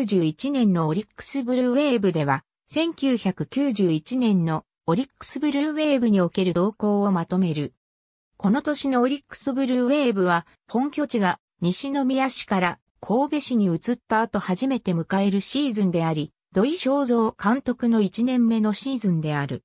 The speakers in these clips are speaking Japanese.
1991年のオリックスブルーウェーブでは、1991年のオリックスブルーウェーブにおける動向をまとめる。この年のオリックスブルーウェーブは、本拠地が西宮市から神戸市に移った後初めて迎えるシーズンであり、土井正造監督の1年目のシーズンである。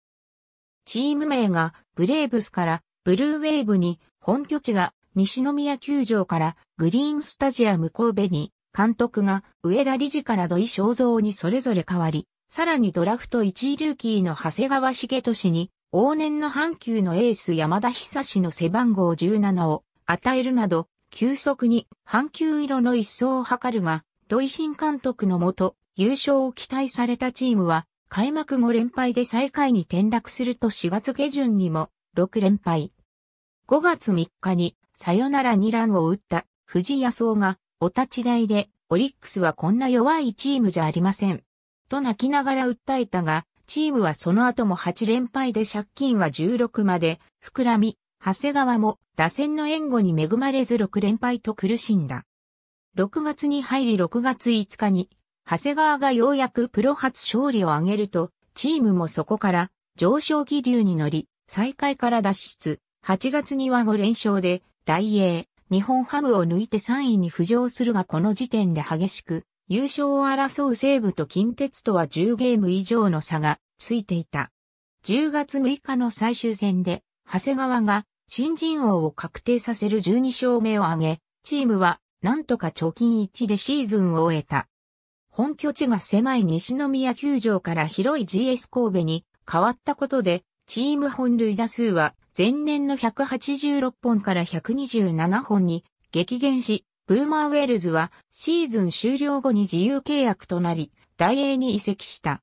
チーム名がブレーブスからブルーウェーブに本拠地が西宮球場からグリーンスタジアム神戸に監督が上田理事から土井正造にそれぞれ変わり、さらにドラフト1位ルーキーの長谷川茂俊に、往年の阪急のエース山田久志の背番号17を与えるなど、急速に阪急色の一層を図るが、土井新監督のもと、優勝を期待されたチームは、開幕後連敗で最下位に転落すると4月下旬にも6連敗。5月3日にさよなら2ランを打った藤井康夫がお立ち台で、オリックスはこんな弱いチームじゃありません。と泣きながら訴えたが、チームはその後も8連敗で借金は16まで、膨らみ、長谷川も打線の援護に恵まれず6連敗と苦しんだ。6月に入り6月5日に、長谷川がようやくプロ初勝利を挙げると、チームもそこから上昇気流に乗り、再開から脱出。8月には5連勝で、大英、日本ハムを抜いて3位に浮上するがこの時点で激しく、優勝を争う西武と近鉄とは10ゲーム以上の差がついていた。10月6日の最終戦で、長谷川が新人王を確定させる12勝目を挙げ、チームはなんとか貯金1でシーズンを終えた。本拠地が狭い西宮球場から広い GS 神戸に変わったことで、チーム本塁打数は前年の186本から127本に激減し、ブーマーウェルズはシーズン終了後に自由契約となり、大英に移籍した。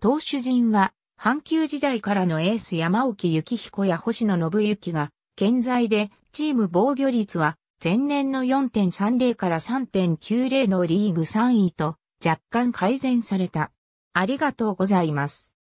投手陣は、阪急時代からのエース山沖幸彦や星野信之が健在で、チーム防御率は前年の4.30から3.90のリーグ3位と若干改善された。ありがとうございます。